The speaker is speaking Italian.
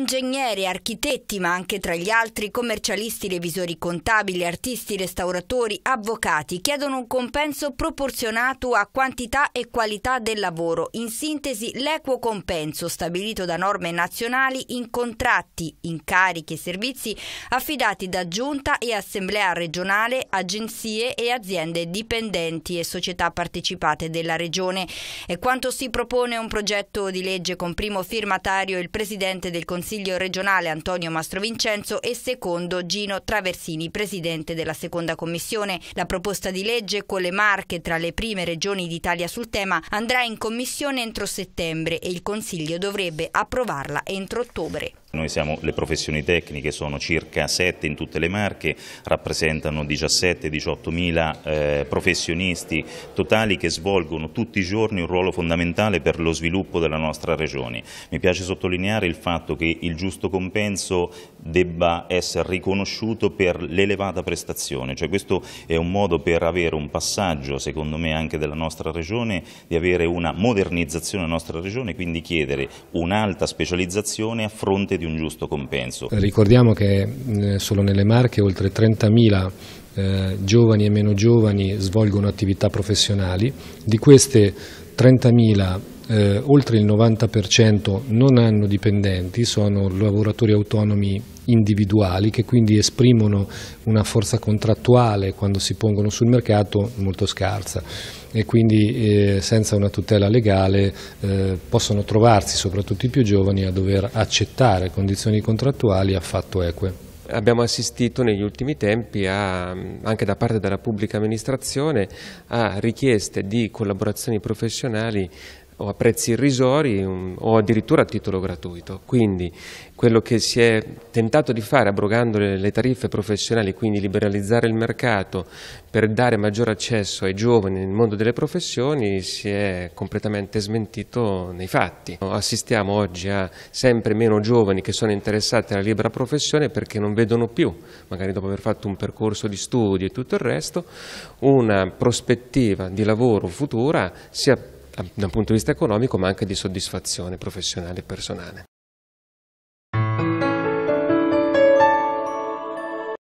ingegneri, architetti, ma anche tra gli altri commercialisti, revisori contabili, artisti, restauratori, avvocati chiedono un compenso proporzionato a quantità e qualità del lavoro, in sintesi l'equo compenso stabilito da norme nazionali in contratti, incarichi e servizi affidati da giunta e assemblea regionale, agenzie e aziende dipendenti e società partecipate della regione. È quanto si propone un progetto di legge con primo firmatario il presidente del Consiglio Consiglio regionale Antonio Mastrovincenzo e secondo Gino Traversini, presidente della seconda commissione. La proposta di legge con le Marche tra le prime regioni d'Italia sul tema andrà in commissione entro settembre e il Consiglio dovrebbe approvarla entro ottobre. Noi siamo, le professioni tecniche sono circa 7 in tutte le marche, rappresentano 17-18 mila eh, professionisti totali che svolgono tutti i giorni un ruolo fondamentale per lo sviluppo della nostra regione. Mi piace sottolineare il fatto che il giusto compenso debba essere riconosciuto per l'elevata prestazione, cioè questo è un modo per avere un passaggio, secondo me anche della nostra regione, di avere una modernizzazione della nostra regione, quindi chiedere un'alta specializzazione a fronte di un giusto compenso. Ricordiamo che solo nelle Marche oltre 30.000 eh, giovani e meno giovani svolgono attività professionali, di queste 30.000 eh, oltre il 90% non hanno dipendenti, sono lavoratori autonomi individuali che quindi esprimono una forza contrattuale quando si pongono sul mercato molto scarsa e quindi eh, senza una tutela legale eh, possono trovarsi, soprattutto i più giovani, a dover accettare condizioni contrattuali affatto eque abbiamo assistito negli ultimi tempi a, anche da parte della pubblica amministrazione a richieste di collaborazioni professionali o a prezzi irrisori um, o addirittura a titolo gratuito. Quindi quello che si è tentato di fare abrogando le, le tariffe professionali, quindi liberalizzare il mercato per dare maggior accesso ai giovani nel mondo delle professioni, si è completamente smentito nei fatti. Assistiamo oggi a sempre meno giovani che sono interessati alla libera professione perché non vedono più, magari dopo aver fatto un percorso di studi e tutto il resto, una prospettiva di lavoro futura sia da un punto di vista economico, ma anche di soddisfazione professionale e personale.